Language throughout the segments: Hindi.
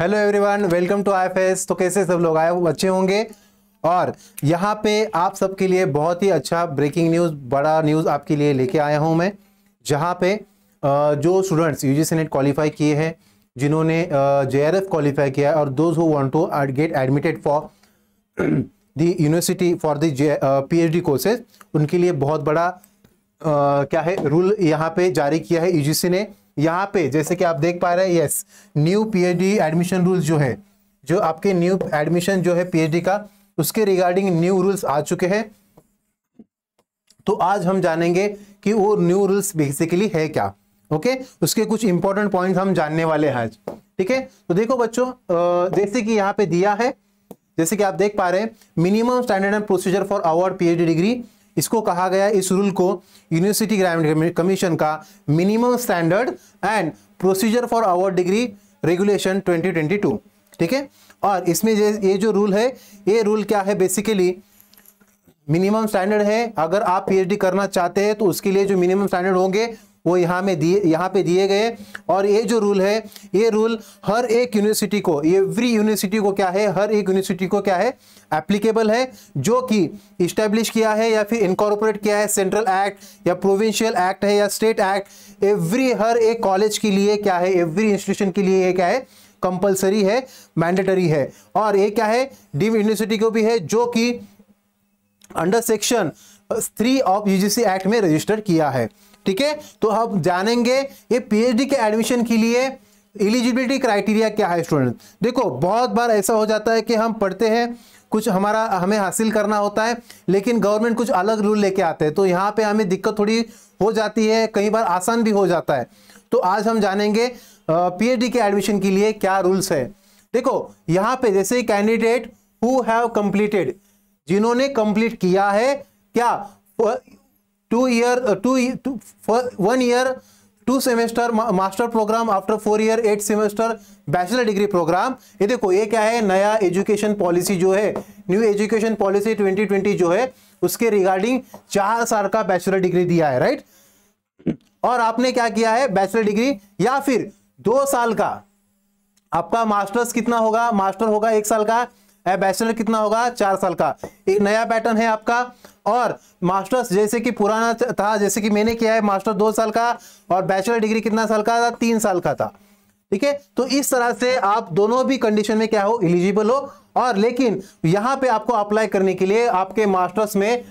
Hello everyone welcome to I तो कैसे सब लोग आए अच्छे होंगे और यहाँ पे आप सबके लिए बहुत ही अच्छा ब्रेकिंग न्यूज़ बड़ा न्यूज़ आपके लिए लेके आया हूँ मैं जहाँ पे जो students U G NET qualify किए हैं जिन्होंने जे आर एफ क्वालिफाई किया है और those who want to get admitted for the university for the P H D courses उनके लिए बहुत बड़ा आ, क्या है रूल यहाँ पे जारी किया है यू ने यहाँ पे जैसे कि आप देख पा रहे हैं yes new P admission rules जो है जो आपके न्यू एडमिशन जो है पीएचडी का उसके रिगार्डिंग न्यू रूल्स आ चुके हैं तो आज हम जानेंगे कि वो न्यू रूल्स बेसिकली है क्या ओके उसके कुछ इंपॉर्टेंट पॉइंट हम जानने वाले हैं आज ठीक है तो देखो बच्चों जैसे कि यहाँ पे दिया है जैसे कि आप देख पा रहे हैं minimum standard and procedure for award PhD degree इसको कहा गया इस रूल को यूनिवर्सिटी ग्रामीण कमीशन का minimum standard and procedure for award degree regulation 2022 ठीक है और इसमें ये जो रूल है ये रूल क्या है बेसिकली मिनिमम स्टैंडर्ड है अगर आप पीएचडी करना चाहते हैं तो उसके लिए जो मिनिमम स्टैंडर्ड होंगे वो यहाँ में दिए यहाँ पे दिए गए और ये जो रूल है ये रूल हर एक यूनिवर्सिटी को एवरी यूनिवर्सिटी को क्या है हर एक यूनिवर्सिटी को क्या है एप्लीकेबल है जो कि इस्टेब्लिश किया है या फिर इनकॉर्पोरेट किया है सेंट्रल एक्ट या प्रोविंशियल एक्ट है या स्टेट एक्ट एवरी हर एक कॉलेज के लिए क्या है एवरी इंस्टीट्यूशन के लिए ये क्या है कंपल्सरी है मैंडेटरी है और ये क्या है डीम यूनिवर्सिटी को भी है जो कि under section three of UGC act में रजिस्टर किया है ठीक है तो हम जानेंगे ये पीएचडी के एडमिशन के लिए एलिजिबिलिटी क्राइटेरिया क्या है स्टूडेंट देखो बहुत बार ऐसा हो जाता है कि हम पढ़ते हैं कुछ हमारा हमें हासिल करना होता है लेकिन गवर्नमेंट कुछ अलग रूल लेके आते हैं तो यहाँ पे हमें दिक्कत थोड़ी हो जाती है कई बार आसान भी हो जाता है तो आज हम जानेंगे पीएचडी के एडमिशन के लिए क्या रूल्स है देखो यहाँ पे जैसे कैंडिडेट हु हैव कंप्लीटेड जिन्होंने कंप्लीट किया है क्या two year two one year two semester master program after four year eight semester bachelor degree program ये देखो ये क्या है नया एजुकेशन पॉलिसी जो है न्यू एजुकेशन पॉलिसी 2020 जो है उसके रिगार्डिंग चार साल का बैचलर डिग्री दिया है राइट और आपने क्या किया है बैचलर डिग्री या फिर दो साल का आपका मास्टर्स कितना होगा मास्टर होगा एक साल का बैचलर कितना होगा चार साल का एक नया पैटर्न है आपका और मास्टर्स जैसे कि पुराना था जैसे कि मैंने किया है मास्टर दो साल का और बैचलर डिग्री कितना साल का था तीन साल का था ठीक है तो इस तरह से आप दोनों भी कंडीशन में क्या हो इलिजिबल हो और लेकिन यहां पे आपको अप्लाई करने के लिए आपके मास्टर्स में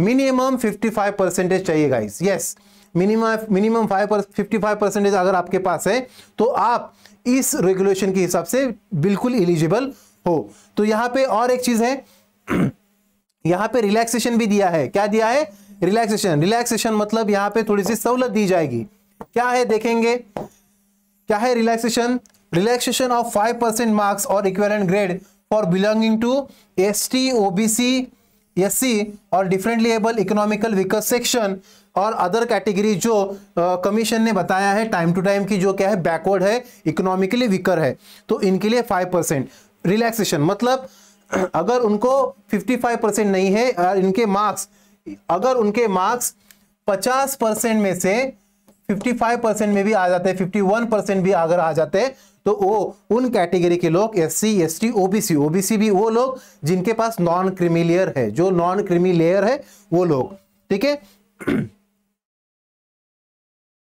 मिनिमम 55 परसेंटेज चाहिए guys yes minimum minimum five fifty five percentage अगर आपके पास है तो आप इस रेगुलेशन के हिसाब से बिल्कुल इलिजिबल हो तो यहां पे और एक चीज़ है यहाँ पे रिलैक्सेशन भी दिया है क्या दिया है रिलैक्सेशन रिलैक्सेशन मतलब यहाँ पे थोड़ी सी सहूलत दी जाएगी क्या है देखेंगे क्या है relaxation relaxation of five percent marks और equivalent grade for belonging to S T OBC S C और differently able economical weaker section और अदर कैटेगरी जो कमीशन ने बताया है टाइम टू टाइम की जो क्या है बैकवर्ड है इकोनॉमिकली वीकर है तो इनके लिए फाइव परसेंट रिलैक्सेशन मतलब अगर उनको 55 परसेंट नहीं है और इनके मार्क्स अगर उनके मार्क्स 50 परसेंट में से 55 परसेंट में भी आ जाते हैं 51 परसेंट भी अगर आ जाते हैं तो वो उन कैटेगरी के लोग S C S T OBC OBC भी वो लोग जिनके पास नॉन क्रिमी लेयर है जो नॉन क्रिमी लेयर है वो लोग ठीक है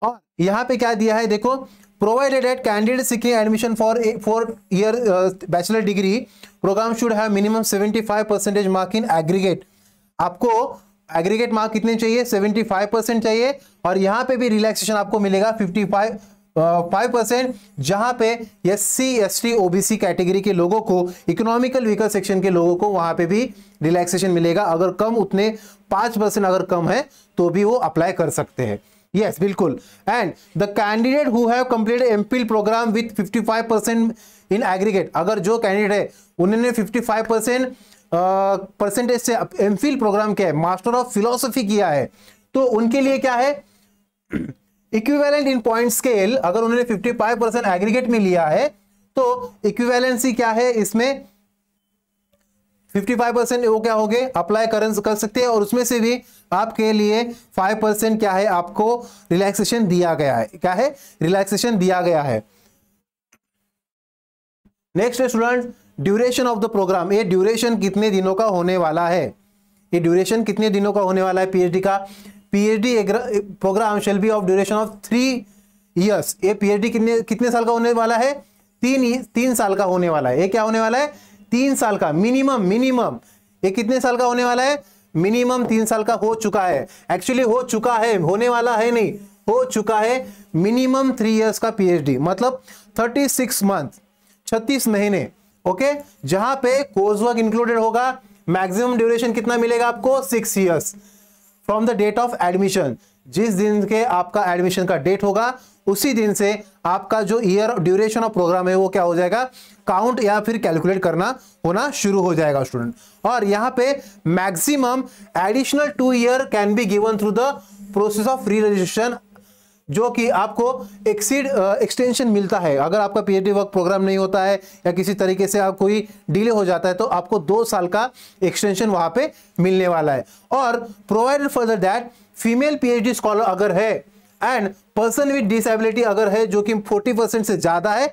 और यहाँ पे क्या दिया है देखो provided that candidates seeking admission for a four-year uh, bachelor degree program should have minimum 75 percentage mark in aggregate. आपको एग्रीगेट मार्क कितने चाहिए 75 परसेंट चाहिए और यहाँ पे भी रिलैक्सेशन आपको मिलेगा 55 फाइव परसेंट जहाँ पे S C S T O B C category के लोगों को इकोनॉमिकल वीकर सेक्शन के लोगों को वहाँ पे भी रिलैक्सेशन मिलेगा अगर कम उतने पाँच परसेंट अगर कम है तो भी वो अप्लाई कर सकते हैं यस बिल्कुल and the candidate who have completed MPhil program with 55 in aggregate अगर जो कैंडिडेट है उन्होंने 55 परसेंटेज से एमफिल प्रोग्राम किया मास्टर ऑफ फिलोसफी किया है तो उनके लिए क्या है इक्विवेलेंट इन पॉइंट स्केल अगर उन्होंने 55 परसेंट एग्रीगेट में लिया है तो इक्विवेलेंसी क्या है इसमें 55 परसेंट वो क्या हो गए अप्लाई कर, कर सकते हैं और उसमें से भी आपके लिए 5 परसेंट क्या है आपको रिलैक्सेशन दिया गया है क्या है रिलैक्सेशन दिया गया है next student duration of the program ये ड्यूरेशन कितने दिनों का होने वाला है ये ड्यूरेशन कितने दिनों का होने वाला है पीएचडी का PhD program shall be of duration of three years ये पीएचडी कितने कितने साल का होने वाला है तीन तीन साल का होने वाला है ये क्या होने वाला है तीन साल का मिनिमम मिनिमम ये कितने साल का होने वाला है मिनिमम तीन साल का हो चुका है एक्चुअली हो चुका है होने वाला है नहीं हो चुका है मिनिमम थ्री इयर्स का पीएचडी मतलब थर्टी सिक्स मंथ छत्तीस महीने ओके जहां पे कोर्स वर्क इंक्लूडेड होगा मैक्सिमम ड्यूरेशन कितना मिलेगा आपको six years from the date of admission जिस दिन के आपका एडमिशन का डेट होगा उसी दिन से आपका जो ईयर ड्यूरेशन ऑफ प्रोग्राम है वो क्या हो जाएगा काउंट या फिर कैलकुलेट करना होना शुरू हो जाएगा स्टूडेंट और यहाँ पे maximum additional two year can be given through the process of re registration जो कि आपको एक्सीड एक्सटेंशन मिलता है अगर आपका पीएचडी वर्क प्रोग्राम नहीं होता है या किसी तरीके से आप कोई डिले हो जाता है तो आपको दो साल का एक्सटेंशन वहां पे मिलने वाला है और provided further that female PhD scholar अगर है एंड पर्सन विद डिसेबिलिटी अगर है जो कि 40 परसेंट से ज़्यादा है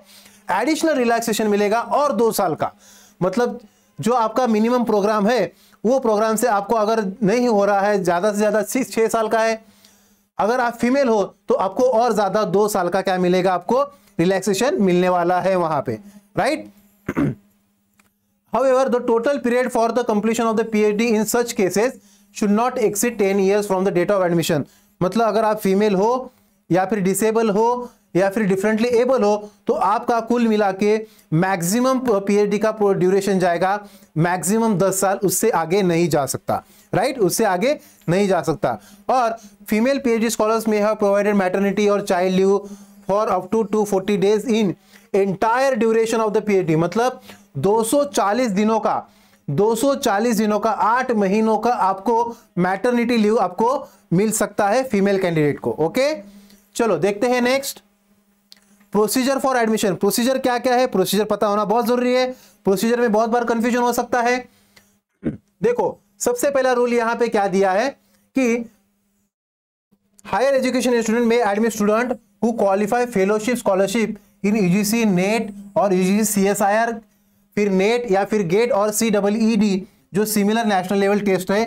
एडिशनल रिलैक्सेशन मिलेगा और दो साल का मतलब जो आपका मिनिमम प्रोग्राम है वो प्रोग्राम से आपको अगर नहीं हो रहा है ज़्यादा से ज़्यादा सिक्स छः साल का है अगर आप फीमेल हो तो आपको और ज़्यादा दो साल का क्या मिलेगा आपको रिलैक्सेशन मिलने वाला है वहां पे right However, the total period for the completion of the PhD in such cases should not exceed ten years from the date of admission मतलब अगर आप फीमेल हो या फिर डिसेबल हो या फिर डिफरेंटली एबल हो तो आपका कुल मिला के मैक्सिमम पीएचडी का ड्यूरेशन जाएगा मैक्सिमम दस साल उससे आगे नहीं जा सकता राइट right? उससे आगे नहीं जा सकता और फीमेल पीएचडी स्कॉलर्स में हैव प्रोवाइडेड मैटरनिटी और child leave for up to two forty days in entire duration of the PhD मतलब 240 दिनों का 240 दिनों का आठ महीनों का आपको मैटरनिटी लीव आपको मिल सकता है फीमेल कैंडिडेट को ओके चलो देखते हैं next procedure for admission procedure क्या क्या है प्रोसीजर पता होना बहुत जरूरी है प्रोसीजर में बहुत बार कंफ्यूजन हो सकता है देखो सबसे पहला रूल यहां पे क्या दिया है कि हायर एजुकेशन स्टूडेंट में admit student who qualify fellowship scholarship in UGC NET और यूजीसी सीएसआईआर फिर नेट e या फिर गेट e और सी डबल ई डी जो सिमिलर नेशनल लेवल टेस्ट है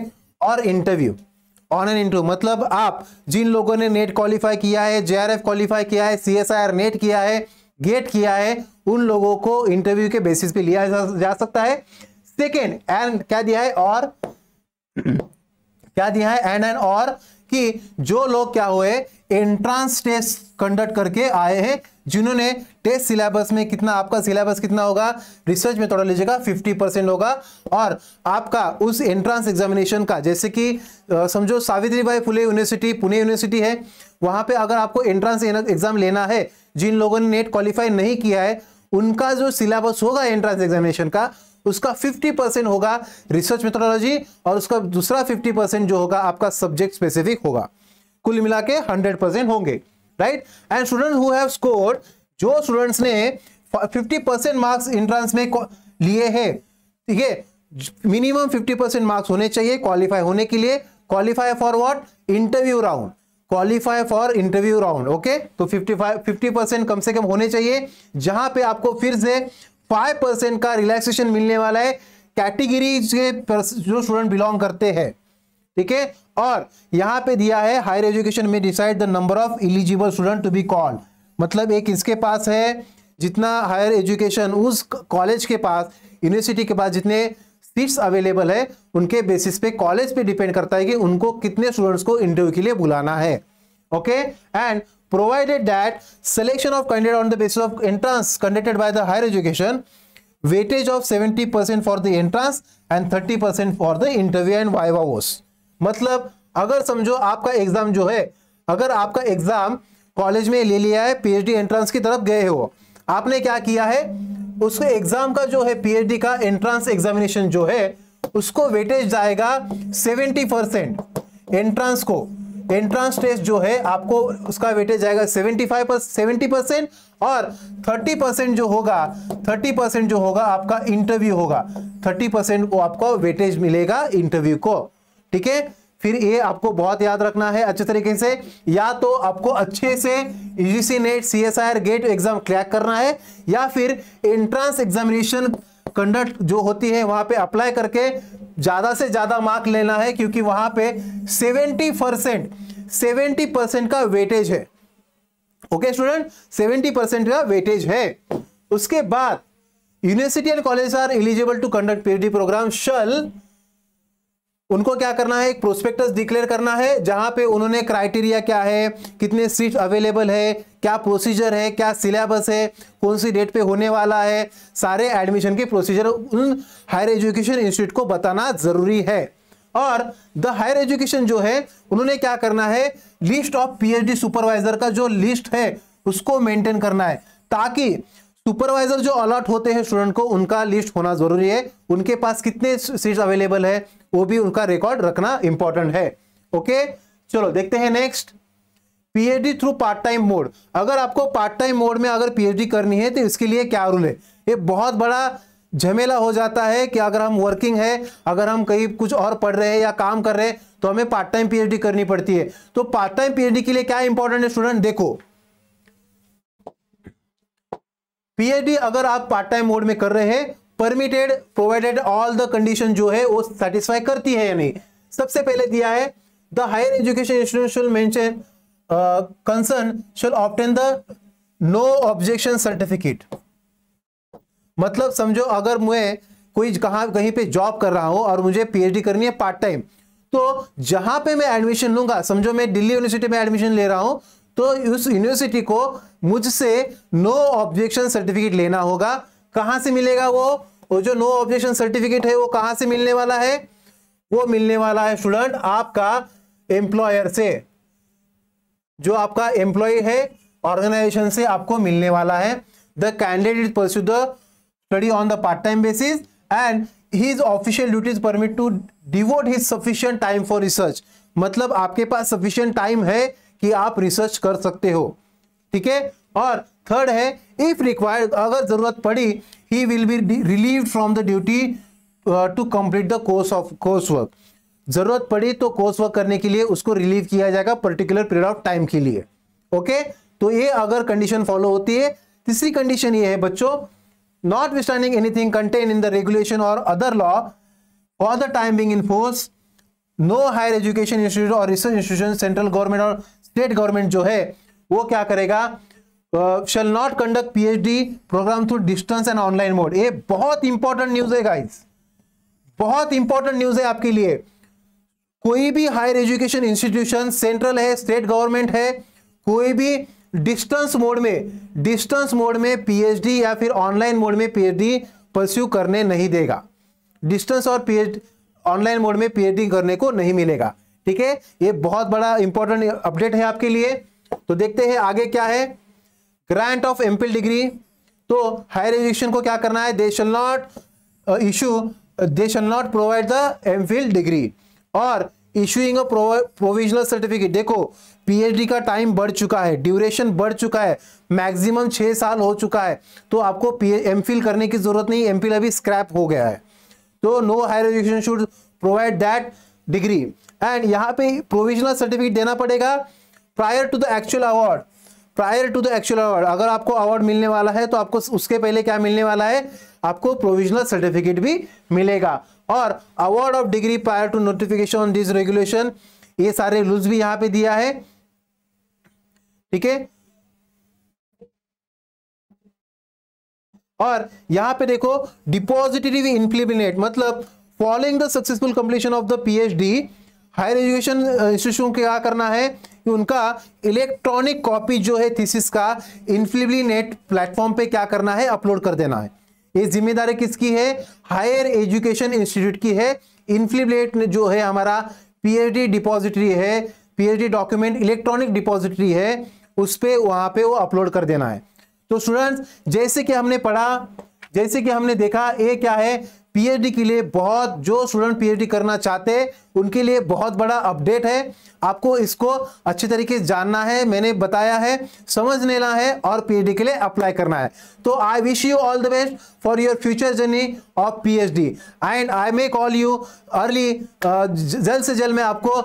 और इंटरव्यू ऑन एन इंटरव्यू मतलब आप जिन लोगों ने नेट क्वालिफाई e किया है जेआरएफ क्वालिफाई किया है सीएसआईआर नेट किया है गेट किया है उन लोगों को इंटरव्यू के बेसिस पे लिया जा सकता है सेकेंड एंड क्या दिया है और क्या दिया है एंड एंड और कि जो लोग क्या हुए एंट्रांस टेस्ट कंडक्ट करके आए हैं जिन्होंने टेस्ट सिलेबस में कितना आपका सिलेबस कितना होगा रिसर्च में थोड़ा लीजिएगा 50 परसेंट होगा और आपका उस एंट्रांस एग्जामिनेशन का जैसे कि समझो सावित्री बाई फुले यूनिवर्सिटी पुणे यूनिवर्सिटी है वहां पे अगर आपको एंट्रांस एग्जाम लेना है जिन लोगों ने नेट क्वालिफाई नहीं किया है उनका जो सिलेबस होगा एंट्रांस एग्जामिनेशन का उसका 50 परसेंट होगा रिसर्च मेथोडोलॉजी और उसका दूसरा 50 परसेंट जो होगा आपका सब्जेक्ट स्पेसिफिक होगा कुल मिला के हंड्रेड परसेंट होंगे right and student who have score जो स्टूडेंट्स ने 50 परसेंट मार्क्स इंट्रांस में लिए है ठीक है मिनिमम 50 परसेंट मार्क्स होने चाहिए क्वालिफाई होने के लिए qualify for what interview round qualify for interview round okay तो 55 50 परसेंट कम से कम होने चाहिए जहां पे आपको फिर से फाइव परसेंट का रिलैक्सेशन मिलने वाला है कैटेगरी के जो स्टूडेंट बिलोंग करते हैं ठीक है और यहाँ पे दिया है हायर एजुकेशन में decide the number of eligible student to be called मतलब एक इसके पास है जितना हायर एजुकेशन उस कॉलेज के पास यूनिवर्सिटी के पास जितने सीट्स अवेलेबल है उनके बेसिस पे कॉलेज पे डिपेंड करता है कि उनको कितने स्टूडेंट्स को इंटरव्यू के लिए बुलाना है okay and provided that selection of candidate on the basis of entrance conducted by the higher education weightage of 70% for the entrance and 30% for the interview and viva was matlab agar samjho aapka exam jo hai agar aapka exam college mein le liya hai phd entrance ki taraf gaye ho aapne kya kiya hai उस exam ka jo hai phd ka entrance examination jo hai usko weightage jayega 70 percent entrance को एंट्रांस टेस्ट जो है आपको उसका वेटेज जाएगा 75 पर सेवेंटी परसेंट और 30 परसेंट जो होगा 30 परसेंट जो होगा आपका इंटरव्यू होगा 30 परसेंट वो आपको वेटेज मिलेगा इंटरव्यू को ठीक है फिर ये आपको बहुत याद रखना है अच्छे तरीके से या तो आपको अच्छे से UGC NET C GATE exam crack करना है या फिर एंट्रांस एग्जामिनेशन कंडक्ट जो होती है वहां पे अप्लाई करके ज़्यादा से ज़्यादा मार्क लेना है क्योंकि वहां पे 70 परसेंट सेवेंटी परसेंट का वेटेज है ओके स्टूडेंट 70 परसेंट का वेटेज है उसके बाद university and college are eligible to conduct PhD program shall उनको क्या करना है एक प्रोस्पेक्टस डिक्लेयर करना है जहां पे उन्होंने क्राइटेरिया क्या है कितने सीट अवेलेबल है क्या प्रोसीजर है क्या सिलेबस है कौन सी डेट पे होने वाला है सारे एडमिशन के प्रोसीजर उन हायर एजुकेशन इंस्टीट्यूट को बताना जरूरी है और द हायर एजुकेशन जो है उन्होंने क्या करना है लिस्ट ऑफ पीएचडी सुपरवाइजर का जो लिस्ट है उसको मेंटेन करना है ताकि सुपरवाइजर जो अलॉट होते हैं स्टूडेंट को उनका लिस्ट होना जरूरी है उनके पास कितने सीट अवेलेबल है वो भी उनका रिकॉर्ड रखना इंपॉर्टेंट है ओके चलो देखते हैं next PhD through part time mode अगर आपको पार्ट टाइम मोड में अगर पीएचडी करनी है तो इसके लिए क्या रूल है ये बहुत बड़ा झमेला हो जाता है कि अगर हम वर्किंग है अगर हम कहीं कुछ और पढ़ रहे हैं या काम कर रहे हैं तो हमें पार्ट टाइम पीएचडी करनी पड़ती है तो पार्ट टाइम पीएचडी के लिए क्या इंपॉर्टेंट है स्टूडेंट देखो पीएचडी अगर आप पार्ट टाइम मोड में कर रहे हैं permitted provided all the condition जो है वो सेटिस्फाई करती है या नहीं सबसे पहले दिया है the higher education institution mention concern shall obtain the no objection certificate मतलब समझो अगर मैं कोई कहा कहीं पे जॉब कर रहा हूँ और मुझे पीएचडी करनी है पार्ट टाइम तो जहां पे मैं एडमिशन लूंगा समझो मैं दिल्ली यूनिवर्सिटी में एडमिशन ले रहा हूं तो उस यूनिवर्सिटी को मुझसे नो ऑब्जेक्शन सर्टिफिकेट लेना होगा कहां से मिलेगा वो वो जो नो ऑब्जेक्शन सर्टिफिकेट है वो कहां से मिलने वाला है वो मिलने वाला है स्टूडेंट आपका एम्प्लॉयर से जो आपका एम्प्लॉय है ऑर्गेनाइजेशन से आपको मिलने वाला है the candidate pursue the study on the part time basis and his official duties permit to devote his sufficient time for research मतलब आपके पास सफिशियंट टाइम है कि आप रिसर्च कर सकते हो ठीक है और थर्ड है इफ रिक्वायर्ड अगर जरूरत पड़ी he will be relieve from the duty to complete the course of course work जरूरत पड़ी तो कोर्स वर्क करने के लिए उसको रिलीव किया जाएगा पर्टिकुलर पीरियड ऑफ टाइम के लिए ओके तो ये अगर कंडीशन फॉलो होती है तीसरी कंडीशन ये है बच्चों notwithstanding anything contain in the regulation और other law for the time being force no higher education institute और रिसर्च इंस्टीट्यूशन सेंट्रल गवर्नमेंट और स्टेट गवर्नमेंट जो है वो क्या करेगा shall not conduct PhD program through distance and online mode ये बहुत इंपॉर्टेंट न्यूज है गाइज बहुत इंपॉर्टेंट न्यूज है आपके लिए कोई भी हायर एजुकेशन इंस्टीट्यूशन सेंट्रल है स्टेट गवर्नमेंट है कोई भी डिस्टेंस मोड में डिस्टेंस मोड में पीएचडी या फिर ऑनलाइन मोड में पीएचडी परस्यू करने नहीं देगा डिस्टेंस और पीएचडी ऑनलाइन मोड में पीएचडी करने को नहीं मिलेगा ठीक है ये बहुत बड़ा इंपॉर्टेंट अपडेट है आपके लिए तो देखते हैं आगे क्या है ग्रांट ऑफ एमपीएल डिग्री तो हायर एजुकेशन को क्या करना है they shall not issue they shall not provide the phil degree और इशूइंग प्रोविजनल सर्टिफिकेट देखो पीएचडी का टाइम बढ़ चुका है ड्यूरेशन बढ़ चुका है मैक्सिमम छः साल हो चुका है तो आपको पी एम करने की ज़रूरत नहीं एम अभी स्क्रैप हो गया है तो no higher education should provide that degree and यहाँ पे प्रोविजनल सर्टिफिकेट देना पड़ेगा prior to the actual award prior to the actual award अगर आपको अवार्ड मिलने वाला है तो आपको उसके पहले क्या मिलने वाला है आपको प्रोविजनल सर्टिफिकेट भी मिलेगा और award of degree prior to notification on this regulation ये सारे रूल्स भी यहां पे दिया है ठीक है और यहां पे देखो डिपोजिटरी इंप्लीमेंट मतलब following the successful completion of the PhD higher education institution को क्या करना है कि उनका इलेक्ट्रॉनिक कॉपी जो है थीसिस का इनफ्लिबली नेट प्लेटफॉर्म पे क्या करना है अपलोड कर देना है ये जिम्मेदारी किसकी है हायर एजुकेशन इंस्टीट्यूट की है इनफ्लिबलेट जो है हमारा पीएचडी डिपॉजिटरी है पीएचडी डॉक्यूमेंट इलेक्ट्रॉनिक डिपॉजिटरी है उस पर वहाँ पे वो अपलोड कर देना है तो स्टूडेंट्स जैसे कि हमने पढ़ा जैसे कि हमने देखा ये क्या है पीएचडी के लिए बहुत जो स्टूडेंट पीएचडी करना चाहते हैं उनके लिए बहुत बड़ा अपडेट है आपको इसको अच्छे तरीके से जानना है मैंने बताया है समझ लेना है और पीएचडी के लिए अप्लाई करना है तो I wish you all the best for your future journey of PhD and I may call you early जल्द से जल्द मैं आपको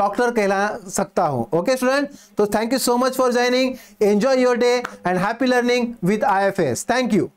डॉक्टर कहला सकता हूँ ओके स्टूडेंट तो thank you so much for joining enjoy your day and happy learning with I thank you